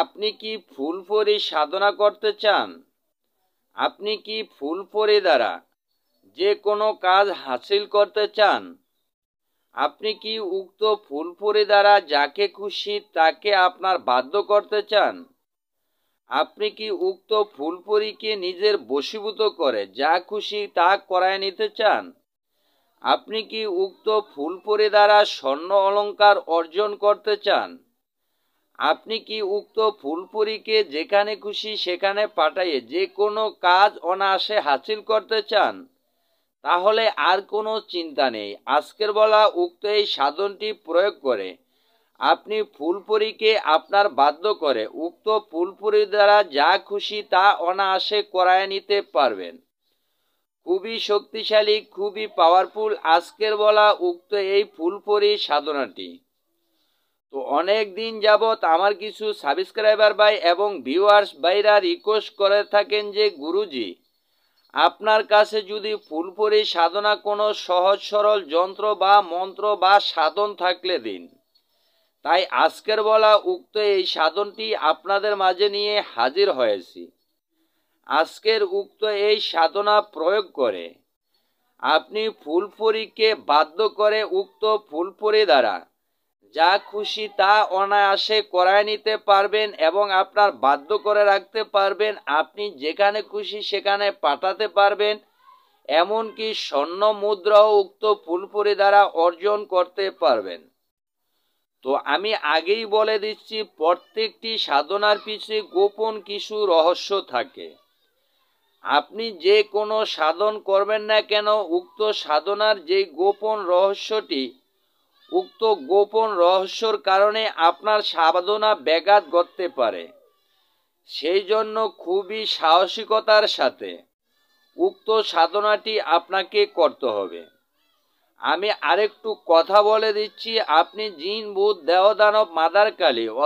আপনি কি ফুলফরি সাধনা করতে চান আপনি কি ফুলফরি দ্বারা যে কোনো কাজ হাসিল করতে চান আপনি কি উক্ত ফুলফরি দ্বারা যাকে খুশি তাকে আপনার বাধ্য করতে চান আপনি কি উক্ত ফুলফরিকে নিজের বশীভূত করে যা খুশি তা করায় নিতে চান আপনি কি উক্ত ফুলপরি দ্বারা স্বর্ণ অলঙ্কার অর্জন করতে চান আপনি কি উক্ত ফুলপুরীকে যেখানে খুশি সেখানে পাঠাইয়ে যে কোনো কাজ অনায়াসে হাসিল করতে চান তাহলে আর কোনো চিন্তা নেই আজকের বলা উক্ত এই সাধনটি প্রয়োগ করে আপনি ফুলপুরীকে আপনার বাধ্য করে উক্ত ফুলপুরী দ্বারা যা খুশি তা অনায়াসে করায় নিতে পারবেন খুবই শক্তিশালী খুবই পাওয়ারফুল আজকের বলা উক্ত এই ফুলপুরী সাধনাটি তো অনেক দিন যাবৎ আমার কিছু সাবস্ক্রাইবার ভাই এবং ভিউয়ার্স ভাইরা রিকোয়েস্ট করে থাকেন যে গুরুজি আপনার কাছে যদি ফুলপুরি সাধনা কোনো সহজ সরল যন্ত্র বা মন্ত্র বা সাধন থাকলে দিন তাই আজকের বলা উক্ত এই সাধনটি আপনাদের মাঝে নিয়ে হাজির হয়েছি আজকের উক্ত এই সাধনা প্রয়োগ করে আপনি ফুলপুরিকে বাধ্য করে উক্ত ফুলপুরি দ্বারা যা খুশি তা অনায়াসে করায় নিতে পারবেন এবং আপনার বাধ্য করে রাখতে পারবেন আপনি যেখানে খুশি সেখানে পাঠাতে পারবেন এমনকি স্বর্ণ মুদ্রাও উক্ত ফুলপুরি দ্বারা অর্জন করতে পারবেন তো আমি আগেই বলে দিচ্ছি প্রত্যেকটি সাধনার পিছনে গোপন কিছু রহস্য থাকে আপনি যে কোনো সাধন করবেন না কেন উক্ত সাধনার যে গোপন রহস্যটি উক্ত গোপন রহস্যর কারণে আপনার সাধনা ব্যাঘাত ঘটতে পারে সেই জন্য খুবই সাহসিকতার সাথে উক্ত সাধনাটি আপনাকে করতে হবে আমি আরেকটু কথা বলে দিচ্ছি আপনি জিন বুধ দেহদানব মাদার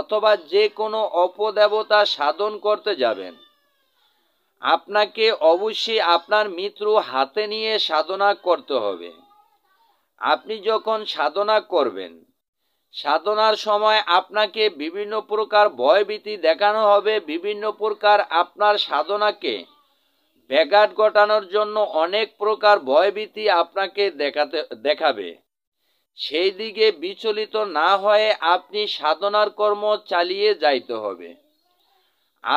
অথবা যে কোনো অপদেবতা সাধন করতে যাবেন আপনাকে অবশ্যই আপনার মিত্র হাতে নিয়ে সাধনা করতে হবে আপনি যখন সাধনা করবেন সাধনার সময় আপনাকে বিভিন্ন প্রকার ভয়ভীতি দেখানো হবে বিভিন্ন প্রকার আপনার সাধনাকে ব্যাঘাত ঘটানোর জন্য অনেক প্রকার ভয়ভীতি আপনাকে দেখাতে দেখাবে সেই দিকে বিচলিত না হয়ে আপনি সাধনার কর্ম চালিয়ে যাইতে হবে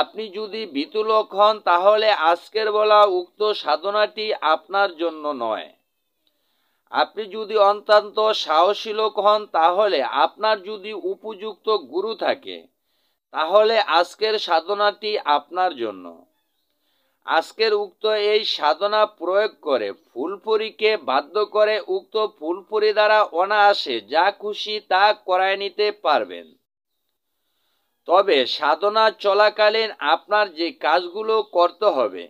আপনি যদি বিতুলক হন তাহলে আজকের বলা উক্ত সাধনাটি আপনার জন্য নয় আপনি যদি অন্তান্ত সাহসী লোক হন তাহলে আপনার যদি উপযুক্ত গুরু থাকে তাহলে আজকের সাধনাটি আপনার জন্য আজকের উক্ত এই সাধনা প্রয়োগ করে ফুলপুরিকে বাধ্য করে উক্ত ফুলপুরি দ্বারা অনায়াসে যা খুশি তা করায় নিতে পারবেন তবে সাধনা চলাকালীন আপনার যে কাজগুলো করতে হবে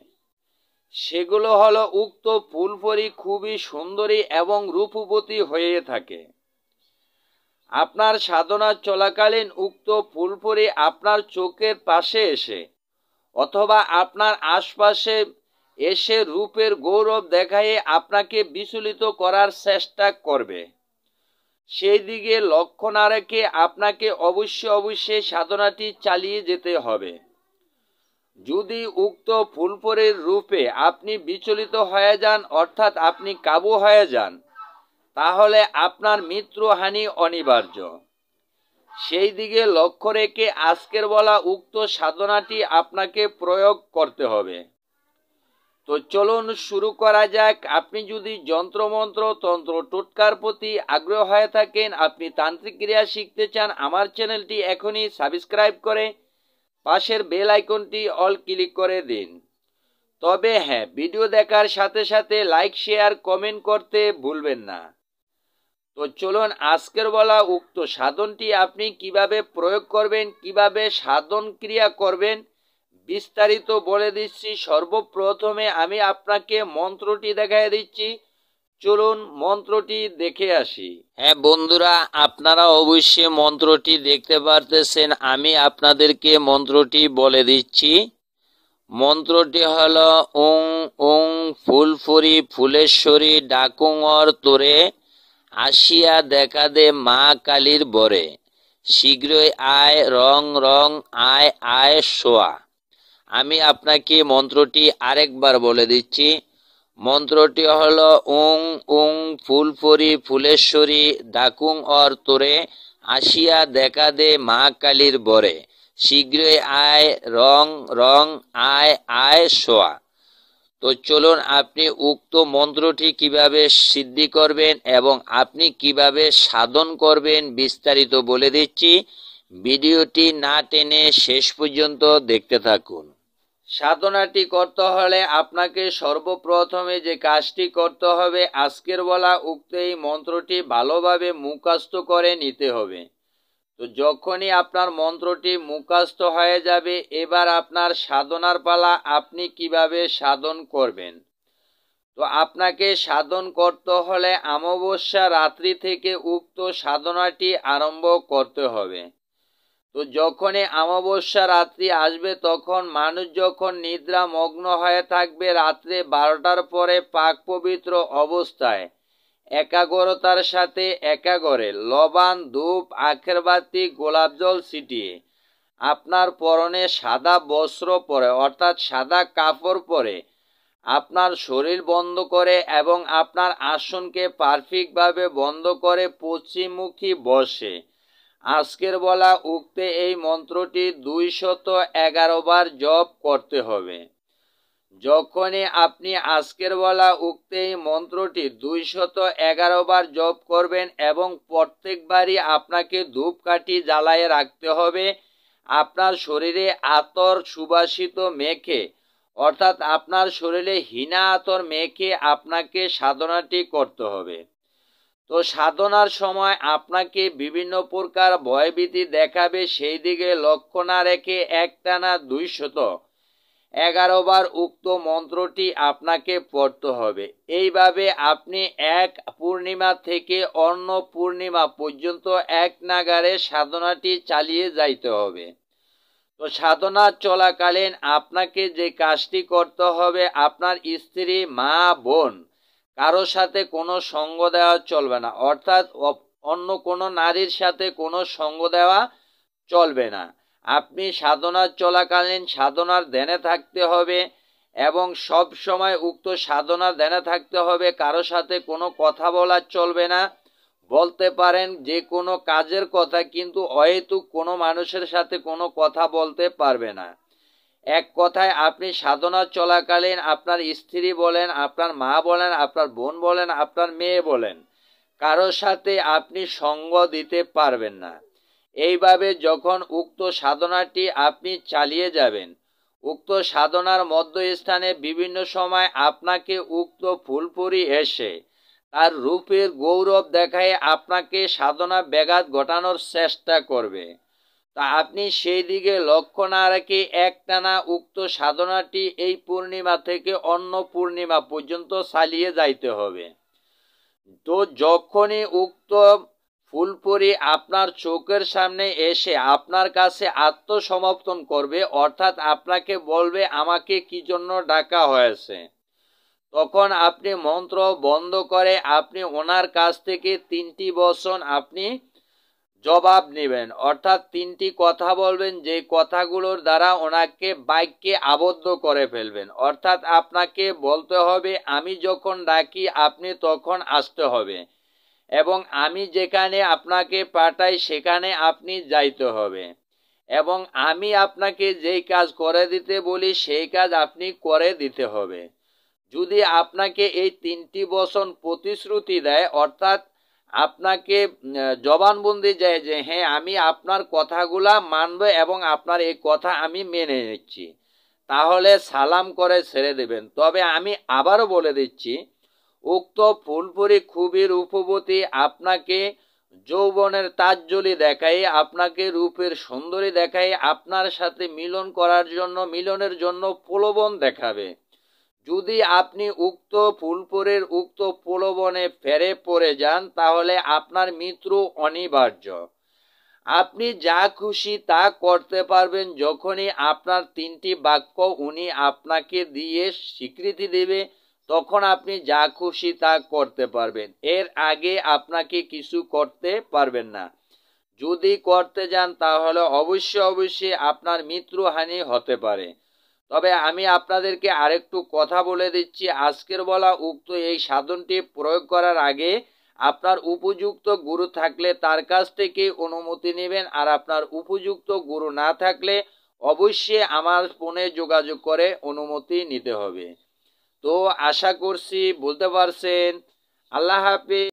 সেগুলো হলো উক্ত ফুলপরি খুবই সুন্দরী এবং রূপবতী হয়ে থাকে আপনার সাধনা চলাকালীন উক্ত ফুলপরি আপনার চোখের পাশে এসে অথবা আপনার আশপাশে এসে রূপের গৌরব দেখায় আপনাকে বিচলিত করার চেষ্টা করবে সেই দিকে লক্ষ্য না রেখে আপনাকে অবশ্যই অবশ্যই সাধনাটি চালিয়ে যেতে হবে যদি উক্ত ফুলপরের রূপে আপনি বিচলিত হয়ে যান অর্থাৎ আপনি কাবু হয়ে যান তাহলে আপনার মিত্রহানি অনিবার্য সেই দিকে লক্ষ্য রেখে আজকের বলা উক্ত সাধনাটি আপনাকে প্রয়োগ করতে হবে তো চলুন শুরু করা যাক আপনি যদি যন্ত্রমন্ত্র তন্ত্র টোটকার প্রতি আগ্রহ হয়ে থাকেন আপনি তান্ত্রিক ক্রিয়া শিখতে চান আমার চ্যানেলটি এখনই সাবস্ক্রাইব করে পাশের বেল আইকনটি অল ক্লিক করে দিন তবে হ্যাঁ ভিডিও দেখার সাথে সাথে লাইক শেয়ার কমেন্ট করতে ভুলবেন না তো চলুন আজকের বলা উক্ত সাধনটি আপনি কিভাবে প্রয়োগ করবেন কিভাবে সাধন ক্রিয়া করবেন বিস্তারিত বলে দিচ্ছি সর্বপ্রথমে আমি আপনাকে মন্ত্রটি দেখাই দিচ্ছি চলুন মন্ত্রটি দেখে আসি হ্যাঁ বন্ধুরা আপনারা অবশ্যই মন্ত্রটি দেখতে পারতেছেন আমি আপনাদেরকে মন্ত্রটি বলে দিচ্ছি মন্ত্রটি হল ওং ওং ফুলফুরি ফুলেশ্বরী ডাকুঙর তোরে আসিয়া দেখা দে মা কালীর বরে শীঘ্রই আয় রং রং আয় আয় শোয়া আমি আপনাকে মন্ত্রটি আরেকবার বলে দিচ্ছি মন্ত্রটি হল উং উং ফুলফরি ফুলেশ্বরী ডাকুং অর তোরে আসিয়া দেখা দে মা কালীর বরে শীঘ্রই আয় রং রং আয় আয় সোয়া তো চলুন আপনি উক্ত মন্ত্রটি কিভাবে সিদ্ধি করবেন এবং আপনি কিভাবে সাধন করবেন বিস্তারিত বলে দিচ্ছি ভিডিওটি না টেনে শেষ পর্যন্ত দেখতে থাকুন সাধনাটি করতে হলে আপনাকে সর্বপ্রথমে যে কাজটি করতে হবে আজকের বলা উক্ত এই মন্ত্রটি ভালোভাবে মুখাস্ত করে নিতে হবে তো যখনই আপনার মন্ত্রটি মুখাস্ত হয়ে যাবে এবার আপনার সাধনার পালা আপনি কিভাবে সাধন করবেন তো আপনাকে সাধন করতে হলে অমাবস্যা রাত্রি থেকে উক্ত সাধনাটি আরম্ভ করতে হবে তো যখনই অমাবস্যা রাত্রি আসবে তখন মানুষ যখন নিদ্রা মগ্ন হয়ে থাকবে রাত্রে বারোটার পরে পাক পবিত্র অবস্থায় একাগ্রতার সাথে একাগরে লবণ ধূপ আখেরবাতি গোলাপ জল ছিটিয়ে আপনার পরনে সাদা বস্ত্র পরে অর্থাৎ সাদা কাপড় পরে আপনার শরীর বন্ধ করে এবং আপনার আসনকে পারফেক্টভাবে বন্ধ করে পশ্চিমমুখী বসে আজকের বলা উক্তে এই মন্ত্রটি দুইশত এগারো বার জপ করতে হবে যখনই আপনি আজকের বলা উক্তে এই মন্ত্রটি দুইশত এগারো বার জপ করবেন এবং প্রত্যেকবারই আপনাকে ধূপকাঠি জ্বালায় রাখতে হবে আপনার শরীরে আতর সুবাসিত মেখে অর্থাৎ আপনার শরীরে হীনা আতর মেখে আপনাকে সাধনাটি করতে হবে তো সাধনার সময় আপনাকে বিভিন্ন প্রকার ভয়ভীতি দেখাবে সেই দিকে লক্ষ্য না রেখে একটানা দুই শত এগারো বার উক্ত মন্ত্রটি আপনাকে পড়তে হবে এইভাবে আপনি এক পূর্ণিমা থেকে অন্য পূর্ণিমা পর্যন্ত এক নাগারে সাধনাটি চালিয়ে যাইতে হবে তো সাধনা চলাকালীন আপনাকে যে কাজটি করতে হবে আপনার স্ত্রী মা বোন কারোর সাথে কোনো সঙ্গ দেওয়া চলবে না অর্থাৎ অন্য কোনো নারীর সাথে কোনো সঙ্গ দেওয়া চলবে না আপনি সাধনা চলাকালীন সাধনার ধ্যানে থাকতে হবে এবং সব সময় উক্ত সাধনা ধ্যানে থাকতে হবে কারো সাথে কোনো কথা বলা চলবে না বলতে পারেন যে কোনো কাজের কথা কিন্তু অহেতুক কোনো মানুষের সাথে কোনো কথা বলতে পারবে না এক কথায় আপনি সাধনা চলাকালীন আপনার স্ত্রী বলেন আপনার মা বলেন আপনার বোন বলেন আপনার মেয়ে বলেন কারোর সাথে আপনি সঙ্গ দিতে পারবেন না এইভাবে যখন উক্ত সাধনাটি আপনি চালিয়ে যাবেন উক্ত সাধনার মধ্যস্থানে বিভিন্ন সময় আপনাকে উক্ত ফুলপুরি এসে তার রূপের গৌরব দেখায় আপনাকে সাধনা ব্যাঘাত ঘটানোর চেষ্টা করবে তা আপনি সেই দিকে লক্ষ্য না রেখে একটানা উক্ত সাধনাটি এই পূর্ণিমা থেকে অন্য পূর্ণিমা পর্যন্ত চালিয়ে যাইতে হবে তো যখনই উক্ত ফুলপুরি আপনার চোখের সামনে এসে আপনার কাছে আত্মসমর্পণ করবে অর্থাৎ আপনাকে বলবে আমাকে কি জন্য ডাকা হয়েছে তখন আপনি মন্ত্র বন্ধ করে আপনি ওনার কাছ থেকে তিনটি বসন আপনি জবাব নেবেন অর্থাৎ তিনটি কথা বলবেন যে কথাগুলোর দ্বারা ওনাকে বাইককে আবদ্ধ করে ফেলবেন অর্থাৎ আপনাকে বলতে হবে আমি যখন ডাকি আপনি তখন আসতে হবে এবং আমি যেখানে আপনাকে পাঠাই সেখানে আপনি যাইতে হবে এবং আমি আপনাকে যেই কাজ করে দিতে বলি সেই কাজ আপনি করে দিতে হবে যদি আপনাকে এই তিনটি বচন প্রতিশ্রুতি দেয় অর্থাৎ আপনাকে জবানবন্দি যায় যে হ্যাঁ আমি আপনার কথাগুলা মানব এবং আপনার এই কথা আমি মেনে নিচ্ছি তাহলে সালাম করে ছেড়ে দেবেন তবে আমি আবারও বলে দিচ্ছি উক্ত ফুলপুরি খুবই রূপবতী আপনাকে যৌবনের তাজ্জলি দেখাই আপনাকে রূপের সুন্দরী দেখাই আপনার সাথে মিলন করার জন্য মিলনের জন্য প্রলোভন দেখাবে যদি আপনি উক্ত ফুলপুরের উক্ত প্রলোভনে ফেরে পড়ে যান তাহলে আপনার মিত্র অনিবার্য আপনি যা খুশি তা করতে পারবেন যখনই আপনার তিনটি বাক্য উনি আপনাকে দিয়ে স্বীকৃতি দেবে তখন আপনি যা খুশি তা করতে পারবেন এর আগে আপনাকে কিছু করতে পারবেন না যদি করতে যান তাহলে অবশ্যই অবশ্যই আপনার মিত্রহানি হতে পারে তবে আমি আপনাদেরকে আরেকটু কথা বলে দিচ্ছি আজকের বলা উক্ত এই সাধনটি প্রয়োগ করার আগে আপনার উপযুক্ত গুরু থাকলে তার কাছ থেকে অনুমতি নেবেন আর আপনার উপযুক্ত গুরু না থাকলে অবশ্যই আমার ফোনে যোগাযোগ করে অনুমতি নিতে হবে তো আশা করছি বলতে পারছেন আল্লাহ হাফিজ